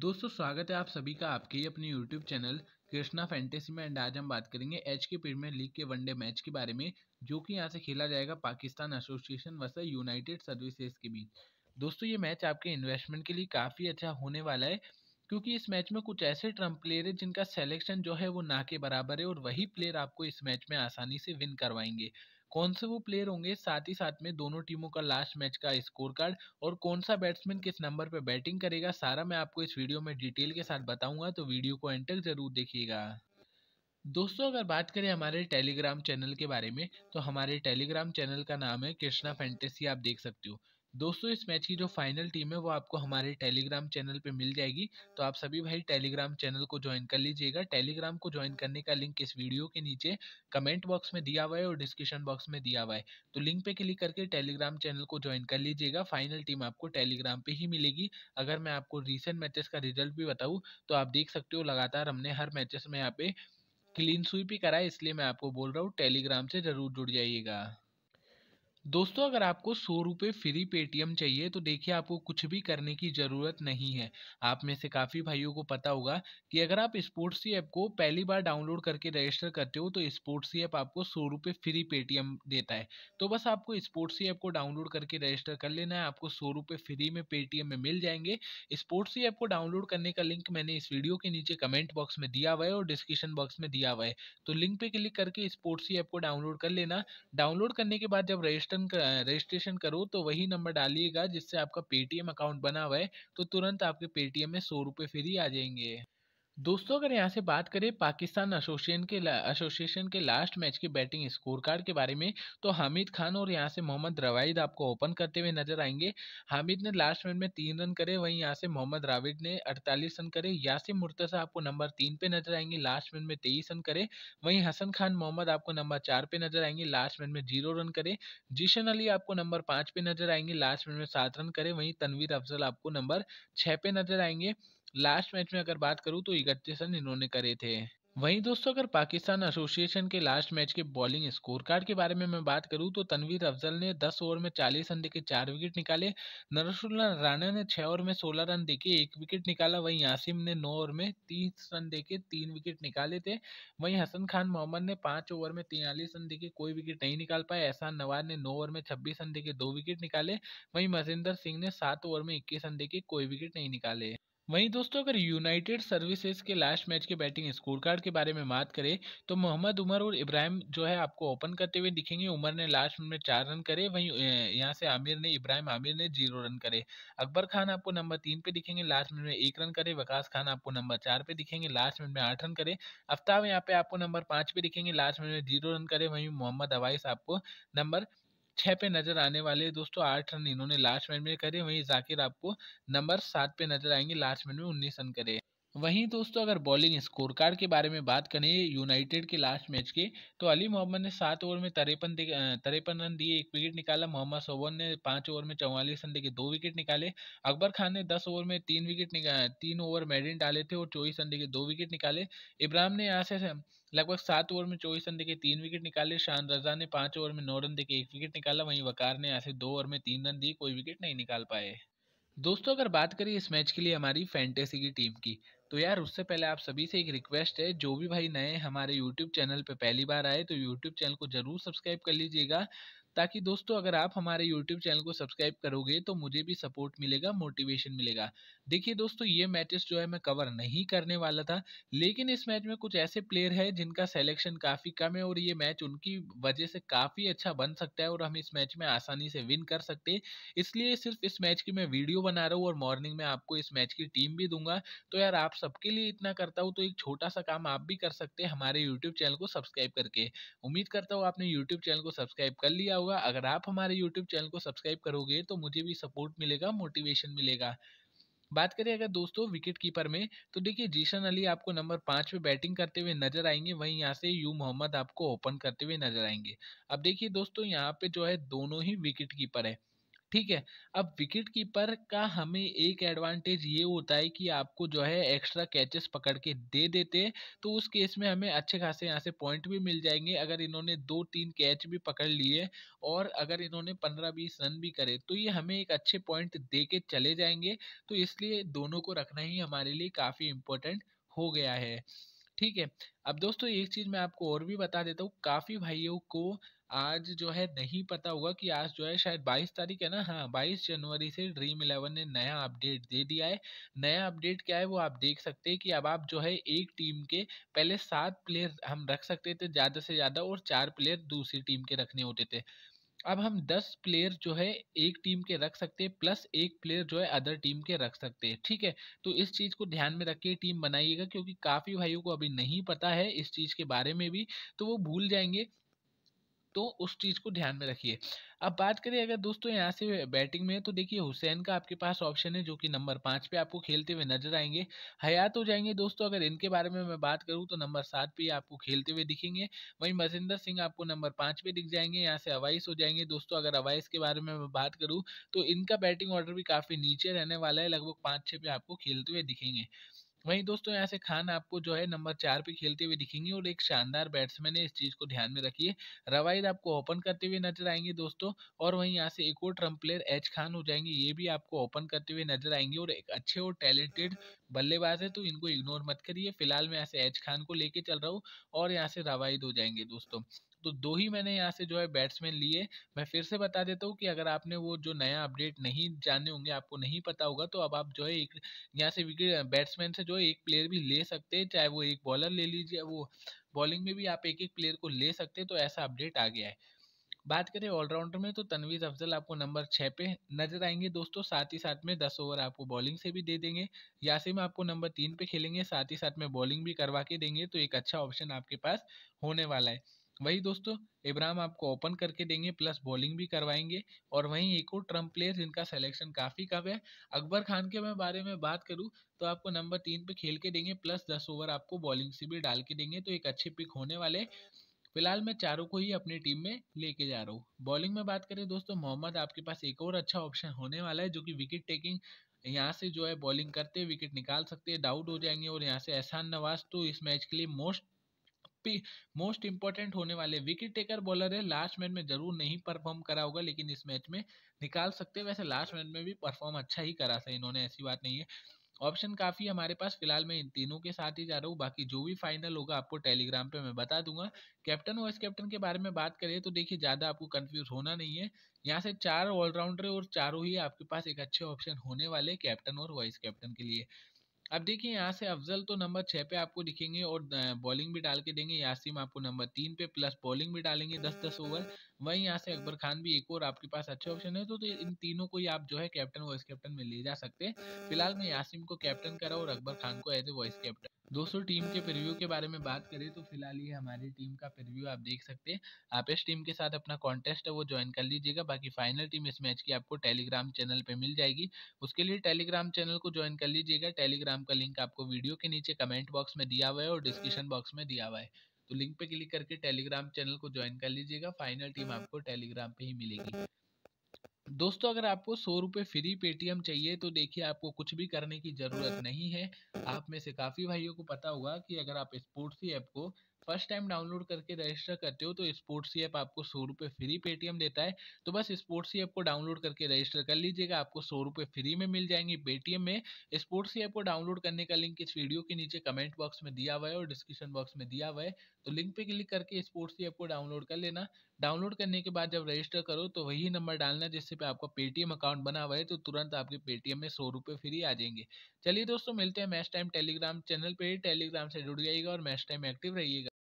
दोस्तों स्वागत है आप सभी का आपके अपने यूट्यूब चैनल कृष्णा फैंटेसी में एंड आज हम बात करेंगे एच के प्रीमियर लीग के वनडे मैच के बारे में जो कि यहां से खेला जाएगा Pakistan association versus United Services के बीच दोस्तों ये मैच आपके इन्वेस्टमेंट के लिए काफ़ी अच्छा होने वाला है क्योंकि इस मैच में कुछ ऐसे ट्रम्प प्लेयर हैं जिनका सेलेक्शन जो है वो ना के बराबर है और वही प्लेयर आपको इस मैच में आसानी से विन करवाएंगे कौन से वो प्लेयर होंगे साथ ही साथ में दोनों टीमों का लास्ट मैच का स्कोर कार्ड और कौन सा बैट्समैन किस नंबर पर बैटिंग करेगा सारा मैं आपको इस वीडियो में डिटेल के साथ बताऊंगा तो वीडियो को एंड तक जरूर देखिएगा दोस्तों अगर बात करें हमारे टेलीग्राम चैनल के बारे में तो हमारे टेलीग्राम चैनल का नाम है कृष्णा फैंटेसी आप देख सकते हो दोस्तों इस मैच की जो फाइनल टीम है वो आपको हमारे टेलीग्राम चैनल पे मिल जाएगी तो आप सभी भाई टेलीग्राम चैनल को ज्वाइन कर लीजिएगा टेलीग्राम को ज्वाइन करने का लिंक इस वीडियो के नीचे कमेंट बॉक्स में दिया हुआ है और डिस्क्रिप्शन बॉक्स में दिया हुआ है तो लिंक पे क्लिक करके टेलीग्राम चैनल को ज्वाइन कर लीजिएगा फाइनल टीम आपको टेलीग्राम पर ही मिलेगी अगर मैं आपको रिसेंट मैचेस का रिजल्ट भी बताऊँ तो आप देख सकते हो लगातार हमने हर मैचेस में यहाँ पे क्लीन स्वीप ही करा है इसलिए मैं आपको बोल रहा हूँ टेलीग्राम से ज़रूर जुड़ जाइएगा दोस्तों अगर आपको सौ रुपये फ्री पेटीएम चाहिए तो देखिए आपको कुछ भी करने की ज़रूरत नहीं है आप में से काफ़ी भाइयों को पता होगा कि अगर आप स्पोर्ट्स ऐप को पहली बार डाउनलोड करके रजिस्टर करते हो तो स्पोर्ट्स ही ऐप आपको सौ रुपये फ्री पेटीएम देता है तो बस आपको स्पोर्ट्स ही ऐप को डाउनलोड करके रजिस्टर कर लेना है आपको सौ रुपये फ्री में पेटीएम में मिल जाएंगे स्पोर्ट्स ही ऐप को डाउनलोड करने का लिंक मैंने इस वीडियो के नीचे कमेंट बॉक्स में दिया हुआ है और डिस्क्रिप्शन बॉक्स में दिया हुआ है तो लिंक पर क्लिक करके स्पोर्ट्स ही ऐप को डाउनलोड कर लेना डाउनलोड करने के बाद जब रजिस्टर रजिस्ट्रेशन रजिस्ट्रेशन करो तो वही नंबर डालिएगा जिससे आपका पेटीएम अकाउंट बना हुआ है तो तुरंत आपके पेटीएम में सौ रुपये फ्री आ जाएंगे दोस्तों अगर यहाँ से बात करें पाकिस्तान एसोसिएशन के एसोसिएशन के लास्ट मैच के बैटिंग स्कोर कार्ड के बारे में तो हामिद खान और यहाँ से मोहम्मद रवाइद आपको ओपन करते हुए नजर आएंगे हामिद ने लास्ट मैच में तीन रन करे वहीं यहाँ से मोहम्मद राविड ने अड़तालीस रन करे यासिम मुर्तजा आपको नंबर तीन पे नजर आएंगे लास्ट मैच में तेईस रन करे वहीं हसन खान मोहम्मद आपको नंबर चार पे नजर आएंगे लास्ट मैच में जीरो रन करे जिशन अली आपको नंबर पाँच पे नजर आएंगे लास्ट मैच में सात रन करे वहीं तनवीर अफजल आपको नंबर छः पे नजर आएंगे लास्ट मैच में अगर बात करूँ तो इकतीस रन इन्होंने करे थे वहीं दोस्तों अगर पाकिस्तान एसोसिएशन के लास्ट मैच के बॉलिंग स्कोर कार्ड के बारे में मैं बात करूं तो तनवीर अफजल ने 10 ओवर में 40 रन देके चार विकेट निकाले नरसुल्ला राणा ने 6 ओवर में 16 रन देके एक विकेट निकाला वहीं आसिम ने 9 ओवर में 30 रन देके तीन विकेट निकाले थे वहीं हसन खान मोहम्मद ने पाँच ओवर में तिरालीस रन देके कोई विकेट नहीं निकाल पाए एहसान नवाज ने नौ ओवर में छब्बीस रन देके दो विकेट निकाले वहीं मजिंदर सिंह ने सात ओवर में इक्कीस रन देके कोई विकेट नहीं निकाले वहीं दोस्तों अगर यूनाइटेड सर्विसेज के लास्ट मैच के बैटिंग स्कोर कार्ड के बारे में बात करें तो मोहम्मद उमर और इब्राहिम जो है आपको ओपन करते हुए दिखेंगे उमर ने लास्ट मिनट में चार रन करे वहीं यहाँ से आमिर ने इब्राहिम आमिर ने जीरो रन करे अकबर खान आपको नंबर तीन पे दिखेंगे लास्ट मिनट में एक रन करे वकास खान आपको नंबर चार पे दिखेंगे लास्ट मिनट में आठ रन करे अफ्ताब यहाँ पे आपको नंबर पांच पे दिखेंगे लास्ट मिनट में जीरो रन करे वहीं मोहम्मद अवाइस आपको नंबर छह पे नजर आने वाले दोस्तों आठ रन इन्होंने लास्ट मैच में करे वहीं जाकिर आपको नंबर सात पे नजर आएंगे लास्ट मैच में उन्नीस रन करे वहीं दोस्तों अगर बॉलिंग स्कोर कार्ड के बारे में बात करें यूनाइटेड के लास्ट मैच के तो अली मोहम्मद ने सात ओवर में तरेपन तरेपन रन दिए एक विकेट निकाला मोहम्मद सोबन ने पांच ओवर में चौवालीस रन देखे दो विकेट निकाले अकबर खान ने दस ओवर में तीन विकेट तीन ओवर मेडिन डाले थे और चौबीस रन देखे दो विकेट निकाले इब्राहम ने यहाँ से लगभग सात ओवर में चौबीस रन देखे तीन विकेट निकाले शान रजा ने पांच ओवर में नौ रन देखे एक विकेट निकाला वहीं वकार ने यहाँ से दो ओवर में तीन रन दिए कोई विकेट नहीं निकाल पाए दोस्तों अगर बात करें इस मैच के लिए हमारी फैंटेसी की टीम की तो यार उससे पहले आप सभी से एक रिक्वेस्ट है जो भी भाई नए हमारे यूट्यूब चैनल पर पहली बार आए तो यूट्यूब चैनल को ज़रूर सब्सक्राइब कर लीजिएगा ताकि दोस्तों अगर आप हमारे यूट्यूब चैनल को सब्सक्राइब करोगे तो मुझे भी सपोर्ट मिलेगा मोटिवेशन मिलेगा देखिए दोस्तों ये मैचेस जो है मैं कवर नहीं करने वाला था लेकिन इस मैच में कुछ ऐसे प्लेयर है जिनका सेलेक्शन काफ़ी कम है और ये मैच उनकी वजह से काफ़ी अच्छा बन सकता है और हम इस मैच में आसानी से विन कर सकते हैं इसलिए सिर्फ इस मैच की मैं वीडियो बना रहा हूँ और मॉर्निंग में आपको इस मैच की टीम भी दूंगा तो यार आप सबके लिए इतना करता हूँ तो एक छोटा सा काम आप भी कर सकते हैं हमारे यूट्यूब चैनल को सब्सक्राइब करके उम्मीद करता हूँ आपने यूट्यूब चैनल को सब्सक्राइब कर लिया होगा होगा अगर आप हमारे यूट्यूब चैनल को सब्सक्राइब करोगे तो मुझे भी सपोर्ट मिलेगा मोटिवेशन मिलेगा बात करें अगर दोस्तों विकेट कीपर में तो देखिए जीशन अली आपको नंबर पाँच पे बैटिंग करते हुए नजर आएंगे वहीं यहाँ से यू मोहम्मद आपको ओपन करते हुए नजर आएंगे अब देखिए दोस्तों यहाँ पे जो है दोनों ही विकेट कीपर है ठीक है अब विकेट कीपर का हमें एक एडवांटेज ये होता है कि आपको जो है एक्स्ट्रा कैचेस पकड़ के दे देते तो उस केस में हमें अच्छे खासे यहाँ से पॉइंट भी मिल जाएंगे अगर इन्होंने दो तीन कैच भी पकड़ लिए और अगर इन्होंने पंद्रह बीस रन भी करे तो ये हमें एक अच्छे पॉइंट दे के चले जाएंगे तो इसलिए दोनों को रखना ही हमारे लिए काफ़ी इम्पोर्टेंट हो गया है ठीक है अब दोस्तों एक चीज़ मैं आपको और भी बता देता हूँ काफ़ी भाइयों को आज जो है नहीं पता होगा कि आज जो है शायद 22 तारीख है ना हाँ 22 जनवरी से ड्रीम इलेवन ने नया अपडेट दे दिया है नया अपडेट क्या है वो आप देख सकते हैं कि अब आप जो है एक टीम के पहले सात प्लेयर हम रख सकते थे ज़्यादा से ज़्यादा और चार प्लेयर दूसरी टीम के रखने होते थे अब हम दस प्लेयर जो है एक टीम के रख सकते हैं प्लस एक प्लेयर जो है अदर टीम के रख सकते हैं ठीक है तो इस चीज़ को ध्यान में रख के टीम बनाइएगा क्योंकि काफ़ी भाइयों को अभी नहीं पता है इस चीज़ के बारे में भी तो वो भूल जाएंगे तो उस चीज़ को ध्यान में रखिए अब बात करें अगर दोस्तों यहाँ से बैटिंग में तो देखिए हुसैन का आपके पास ऑप्शन है जो कि नंबर पाँच पे आपको खेलते हुए नजर आएंगे हयात हो जाएंगे दोस्तों अगर इनके बारे में मैं बात करूँ तो नंबर सात पे आपको खेलते हुए दिखेंगे वहीं मजिंदर सिंह आपको नंबर पाँच पे दिख जाएंगे यहाँ से अवाइस हो जाएंगे दोस्तों अगर अवाइस के बारे में मैं बात करूँ तो इनका बैटिंग ऑर्डर भी काफ़ी नीचे रहने वाला है लगभग पाँच छः पे आपको खेलते हुए दिखेंगे वहीं दोस्तों यहाँ से खान आपको जो है नंबर चार पे खेलते हुए दिखेंगे और एक शानदार बैट्समैन है इस चीज़ को ध्यान में रखिए रवाइद आपको ओपन करते हुए नजर आएंगे दोस्तों और वहीं यहाँ से एक और ट्रम्प प्लेयर एच खान हो जाएंगे ये भी आपको ओपन करते हुए नजर आएंगे और एक अच्छे और टैलेंटेड बल्लेबाज है तो इनको इग्नोर मत करिए फिलहाल मैं यहाँ से एज खान को लेके चल रहा हूँ और यहाँ से रवाइद हो जाएंगे दोस्तों तो दो ही मैंने यहाँ से जो है बैट्समैन लिए मैं फिर से बता देता हूँ कि अगर आपने वो जो नया अपडेट नहीं जाने होंगे आपको नहीं पता होगा तो अब आप जो है एक यहाँ से विकेट बैट्समैन से जो है एक प्लेयर भी ले सकते हैं चाहे वो एक बॉलर ले लीजिए वो बॉलिंग में भी आप एक एक प्लेयर को ले सकते हैं तो ऐसा अपडेट आ गया है बात करें ऑलराउंडर में तो तनवीज अफजल आपको नंबर छः पे नजर आएंगे दोस्तों साथ ही साथ में दस ओवर आपको बॉलिंग से भी दे देंगे यासिम आपको नंबर तीन पे खेलेंगे साथ ही साथ में बॉलिंग भी करवा के देंगे तो एक अच्छा ऑप्शन आपके पास होने वाला है वही दोस्तों इब्राहम आपको ओपन करके देंगे प्लस बॉलिंग भी करवाएंगे और वहीं एक और ट्रम्प प्लेयर जिनका सिलेक्शन काफ़ी कम है अकबर खान के मैं बारे में बात करूं तो आपको नंबर तीन पे खेल के देंगे प्लस दस ओवर आपको बॉलिंग से भी डाल के देंगे तो एक अच्छे पिक होने वाले फिलहाल मैं चारों को ही अपनी टीम में लेके जा रहा हूँ बॉलिंग में बात करें दोस्तों मोहम्मद आपके पास एक और अच्छा ऑप्शन होने वाला है जो कि विकेट टेकिंग यहाँ से जो है बॉलिंग करते विकेट निकाल सकते हैं डाउट हो जाएंगे और यहाँ से एहसान नवाज तो इस मैच के लिए मोस्ट मोस्ट इंपॉर्टेंट होने वाले विकेट टेकर बॉलर है लास्ट मैच में जरूर नहीं परफॉर्म करा होगा लेकिन इस मैच में निकाल सकते वैसे लास्ट मैच में भी परफॉर्म अच्छा ही करा था इन्होंने ऐसी बात नहीं है ऑप्शन काफ़ी हमारे पास फिलहाल मैं इन तीनों के साथ ही जा रहा हूँ बाकी जो भी फाइनल होगा आपको टेलीग्राम पे मैं बता दूंगा कैप्टन वाइस कैप्टन के बारे में बात करें तो देखिए ज़्यादा आपको कंफ्यूज होना नहीं है यहाँ से चार ऑलराउंडर और चारों ही आपके पास एक अच्छे ऑप्शन होने वाले कैप्टन और वाइस कैप्टन के लिए अब देखिए यहाँ से अफजल तो नंबर छः पे आपको दिखेंगे और बॉलिंग भी डाल के देंगे यासिम आपको नंबर तीन पे प्लस बॉलिंग भी डालेंगे दस दस ओवर वहीं यहाँ से हम्म। अकबर खान भी एक और आपके पास अच्छे हम्म। ऑप्शन है तो, तो इन तीनों को ही आप जो है कैप्टन वाइस कैप्टन में ले जा सकते हैं फिलहाल मैं हम्म। यासिम को कैप्टन करा और अकबर खान को एज ए वाइस कैप्टन दोस्तों टीम के प्रिव्यू के बारे में बात करें तो फिलहाल ये हमारी टीम का प्रिव्यू आप देख सकते हैं आप इस टीम के साथ अपना कॉन्टेस्ट है वो ज्वाइन कर लीजिएगा बाकी फाइनल टीम इस मैच की आपको टेलीग्राम चैनल पे मिल जाएगी उसके लिए टेलीग्राम चैनल को ज्वाइन कर लीजिएगा टेलीग्राम का लिंक आपको वीडियो के नीचे कमेंट बॉक्स में दिया हुआ है और डिस्क्रिप्शन बॉक्स में दिया हुआ है तो लिंक पे क्लिक करके टेलीग्राम चैनल को ज्वाइन कर लीजिएगा फाइनल टीम हाँ। आपको टेलीग्राम पे ही मिलेगी दोस्तों अगर आपको सौ रुपये फ्री पेटीएम चाहिए तो देखिए आपको कुछ भी करने की ज़रूरत हाँ। नहीं है आप में से काफ़ी भाइयों को पता होगा कि अगर आप स्पोर्ट्स ही ऐप को फर्स्ट टाइम डाउनलोड करके रजिस्टर करते हो तो स्पोर्ट्स ऐप आपको सौ रुपये फ्री पेटीएम देता है तो बस स्पोर्ट्स ऐप को डाउनलोड करके रजिस्टर कर लीजिएगा आपको सौ रुपये फ्री में मिल जाएंगे पेटीएम में स्पोर्ट्स ऐप को डाउनलोड करने का लिंक इस वीडियो के नीचे कमेंट बॉक्स में दिया हुआ है और डिस्क्रिप्शन बॉक्स में दिया हुआ है तो लिंक पर क्लिक करके स्पोर्ट्स ऐप को डाउनलोड कर लेना डाउनलोड करने के बाद जब रजिस्टर करो तो वही नंबर डालना जिससे पे आपका पेटीएम अकाउंट बना हुआ है तो तुरंत आपके पेटीएम में सौ रुपये फ्री आ जाएंगे चलिए दोस्तों मिलते हैं मैच टाइम टेलीग्राम चैनल पर टेलीग्राम से जुड़ जाइएगा और मैच टाइम एक्टिव रहिएगा